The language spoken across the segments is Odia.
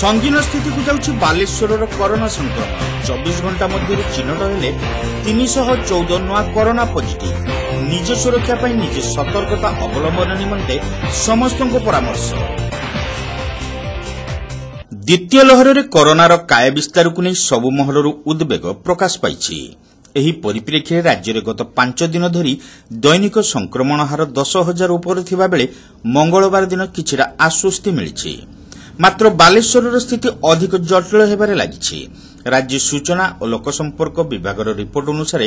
ସଙ୍ଗୀନ ସ୍ଥିତିକୁ ଯାଉଛି ବାଲେଶ୍ୱରର କରୋନା ସଂକ୍ରମଣ ଚବିଶ ଘଣ୍ଟା ମଧ୍ୟରେ ଚିହ୍ନଟ ହେଲେ ତିନିଶହ ଚଉଦ ନୂଆ କରୋନା ପଜିଟିଭ୍ ନିଜ ସୁରକ୍ଷା ପାଇଁ ନିଜେ ସତର୍କତା ଅବଲମ୍ବନ ନିମନ୍ତେ ସମସ୍ତଙ୍କୁ ପରାମର୍ଶ ଦ୍ୱିତୀୟ ଲହରରେ କରୋନାର କାୟ ବିସ୍ତାରକୁ ନେଇ ସବୁ ମହଲରୁ ଉଦ୍ବେଗ ପ୍ରକାଶ ପାଇଛି ଏହି ପରିପ୍ରେକ୍ଷୀରେ ରାଜ୍ୟରେ ଗତ ପାଞ୍ଚ ଦିନ ଧରି ଦୈନିକ ସଂକ୍ରମଣ ହାର ଦଶ ହଜାର ଉପରେ ଥିବାବେଳେ ମଙ୍ଗଳବାର ଦିନ କିଛିଟା ଆଶ୍ୱସ୍ତି ମିଳିଛି ମାତ୍ର ବାଲେଶ୍ୱରର ସ୍ଥିତି ଅଧିକ ଜଟିଳ ହେବାରେ ଲାଗିଛି ରାଜ୍ୟ ସୂଚନା ଓ ଲୋକସମ୍ପର୍କ ବିଭାଗର ରିପୋର୍ଟ ଅନୁସାରେ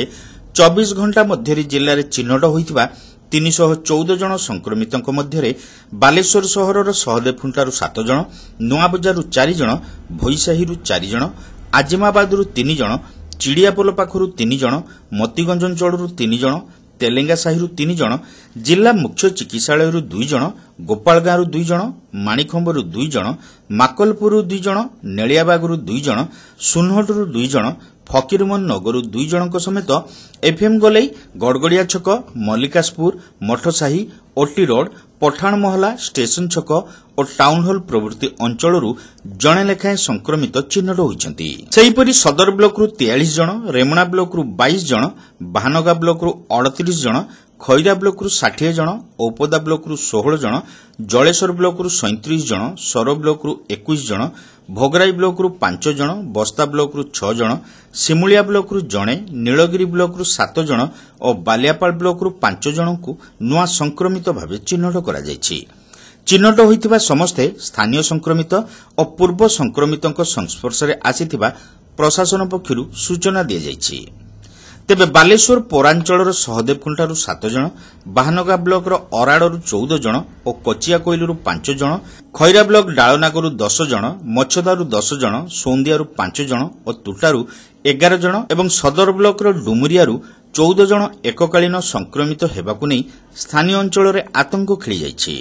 ଚବିଶ ଘଣ୍ଟା ମଧ୍ୟରେ ଜିଲ୍ଲାରେ ଚିହ୍ନଟ ହୋଇଥିବା ତିନିଶହ ଚଉଦ ଜଣ ସଂକ୍ରମିତଙ୍କ ମଧ୍ୟରେ ବାଲେଶ୍ୱର ସହରର ସହଦେବଖୁଣ୍ଟାରୁ ସାତ ଜଣ ନୂଆବଜାରରୁ ଚାରି ଜଣ ଭୋଇସାହିରୁ ଚାରି ଜଣ ଆଜିମାବାଦରୁ ତିନି ଜଣ ଚିଡ଼ିଆପୋଲ ପାଖରୁ ତିନି ଜଣ ମତିଗଞ୍ଜ ଅଞ୍ଚଳରୁ ତିନି ଜଣ ତେଲେଙ୍ଗା ସାହିରୁ ତିନି ଜଣ ଜିଲ୍ଲା ମୁଖ୍ୟ ଚିକିତ୍ସାଳୟରୁ ଦୁଇ ଜଣ ଗୋପାଳଗାଁରୁ ଦୁଇ ଜଣ ମାଣିଖମ୍ବରୁ ଦୁଇ ଜଣ ମାକଲପୁରରୁ ଦୁଇ ଜଣ ନେଳିଆବାଗରୁ ଦୁଇ ଜଣ ସୁନହଟରୁ ଦୁଇ ଜଣ ଫକୀରମୋହନ ନଗରରୁ ଦୁଇ ଜଣଙ୍କ ସମେତ ଏଫ୍ଏମ୍ ଗୋଲେଇ ଗଡ଼ଗଡ଼ିଆ ଛକ ମଲ୍ଲିକାସପୁର ମଠସାହି ଓଟି ପଠାଣ ମହଲା ଷ୍ଟେସନ ଛକ ଓ ହଲ୍ ପ୍ରଭୃତି ଅଞ୍ଚଳରୁ ଜଣେ ଲେଖାଏଁ ସଂକ୍ରମିତ ଚିହ୍ନଟ ହୋଇଛନ୍ତି ସେହିପରି ସଦର ବ୍ଲକ୍ରୁ ତେୟାଳିଶ ଜଣ ରେମୁଣା ବ୍ଲକ୍ରୁ ବାଇଶ ଜଣ ବାହାନଗା ବ୍ଲକ୍ରୁ ଅଡ଼ତିରିଶ ଜଣ ଖଇରା ବ୍ଲକରୁ ଷାଠିଏ ଜଣ ଓପଦା ବ୍ଲକରୁ ଷୋହଳ ଜଣ ଜଳେଶ୍ୱର ବ୍ଲକରୁ ସଇଁତିରିଶ ଜଣ ସର ବ୍ଲକରୁ ଏକୋଇଶ ଜଣ ଭୋଗରାଇ ବ୍ଲକରୁ ପାଞ୍ଚ ଜଣ ବସ୍ତା ବ୍ଲକରୁ ଛଅ ଜଣ ସିମୁଳିଆ ବ୍ଲକରୁ ଜଣେ ନୀଳଗିରି ବ୍ଲକରୁ ସାତ ଜଣ ଓ ବାଲିଆପାଳ ବ୍ଲକରୁ ପାଞ୍ଚ ଜଣଙ୍କୁ ନୂଆ ସଂକ୍ରମିତ ଭାବେ ଚିହ୍ନଟ କରାଯାଇଛି ଚିହ୍ନଟ ହୋଇଥିବା ସମସ୍ତେ ସ୍ଥାନୀୟ ସଂକ୍ରମିତ ଓ ପୂର୍ବ ସଂକ୍ରମିତଙ୍କ ସଂସ୍ୱର୍ଶରେ ଆସିଥିବା ପ୍ରଶାସନ ପକ୍ଷରୁ ସୂଚନା ଦିଆଯାଇଛି ତେବେ ବାଲେଶ୍ୱର ପୌରାଞ୍ଚଳର ସହଦେବକୁଣ୍ଠାରୁ ସାତ ଜଣ ବାହାନଗା ବ୍ଲକର ଅରାଡ଼ରୁ ଚଉଦ ଜଣ ଓ କଚିଆକୋଇଲିରୁ ପାଞ୍ଚ ଜଣ ଖଇରା ବ୍ଲକ ଡାଳନାଗରୁ ଦଶ ଜଣ ମଛଦାରୁ ଦଶ ଜଣ ସୌନ୍ଦିଆରୁ ପାଞ୍ଚ ଜଣ ଓ ତୁଟାରୁ ଏଗାର ଜଣ ଏବଂ ସଦର ବ୍ଲକର ଡୁମୁରିଆରୁ ଚଉଦ ଜଣ ଏକକାଳୀନ ସଂକ୍ରମିତ ହେବାକୁ ନେଇ ସ୍ଥାନୀୟ ଅଞ୍ଚଳରେ ଆତଙ୍କ ଖେଳିଯାଇଛି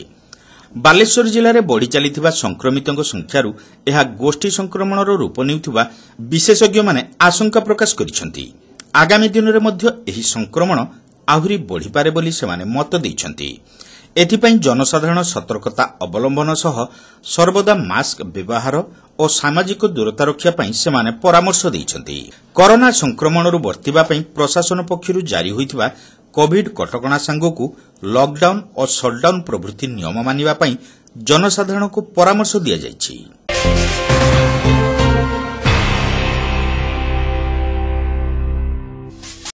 ବାଲେଶ୍ୱର ଜିଲ୍ଲାରେ ବଢ଼ିଚାଲିଥିବା ସଂକ୍ରମିତଙ୍କ ସଂଖ୍ୟାରୁ ଏହା ଗୋଷ୍ଠୀ ସଂକ୍ରମଣର ରୂପ ନେଉଥିବା ବିଶେଷଜ୍ଞମାନେ ଆଶଙ୍କା ପ୍ରକାଶ କରିଛନ୍ତି ଆଗାମୀ ଦିନରେ ମଧ୍ୟ ଏହି ସଂକ୍ରମଣ ଆହୁରି ବଢ଼ିପାରେ ବୋଲି ସେମାନେ ମତ ଦେଇଛନ୍ତି ଏଥିପାଇଁ ଜନସାଧାରଣ ସତର୍କତା ଅବଲମ୍ଘନ ସହ ସର୍ବଦା ମାସ୍କ ବ୍ୟବହାର ଓ ସାମାଜିକ ଦୂରତା ରଖିବା ପାଇଁ ସେମାନେ ପରାମର୍ଶ ଦେଇଛନ୍ତି କରୋନା ସଂକ୍ରମଣରୁ ବର୍ତ୍ତିବା ପାଇଁ ପ୍ରଶାସନ ପକ୍ଷରୁ ଜାରି ହୋଇଥିବା କୋଭିଡ୍ କଟକଣା ସାଙ୍ଗକୁ ଲକ୍ଡାଉନ୍ ଓ ସଟ୍ଡାଉନ୍ ପ୍ରଭୃତି ନିୟମ ମାନିବା ପାଇଁ ଜନସାଧାରଣଙ୍କୁ ପରାମର୍ଶ ଦିଆଯାଇଛି